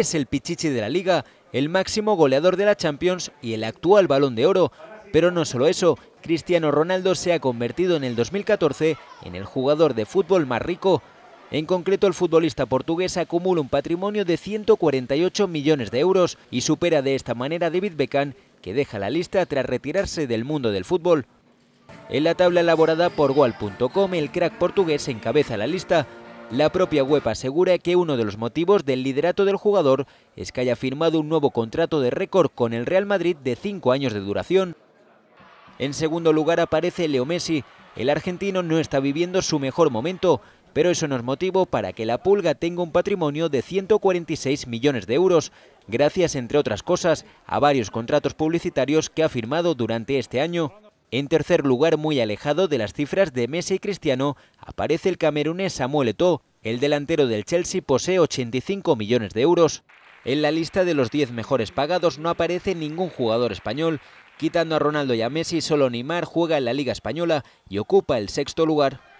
es el pichichi de la liga, el máximo goleador de la Champions y el actual balón de oro. Pero no solo eso, Cristiano Ronaldo se ha convertido en el 2014 en el jugador de fútbol más rico. En concreto, el futbolista portugués acumula un patrimonio de 148 millones de euros y supera de esta manera a David Beckham, que deja la lista tras retirarse del mundo del fútbol. En la tabla elaborada por Goal.com, el crack portugués encabeza la lista la propia web asegura que uno de los motivos del liderato del jugador es que haya firmado un nuevo contrato de récord con el Real Madrid de cinco años de duración. En segundo lugar aparece Leo Messi. El argentino no está viviendo su mejor momento, pero eso no es motivo para que la Pulga tenga un patrimonio de 146 millones de euros, gracias, entre otras cosas, a varios contratos publicitarios que ha firmado durante este año. En tercer lugar, muy alejado de las cifras de Messi y Cristiano, aparece el camerunés Samuel Eto'o. El delantero del Chelsea posee 85 millones de euros. En la lista de los 10 mejores pagados no aparece ningún jugador español. Quitando a Ronaldo y a Messi, solo Neymar juega en la Liga Española y ocupa el sexto lugar.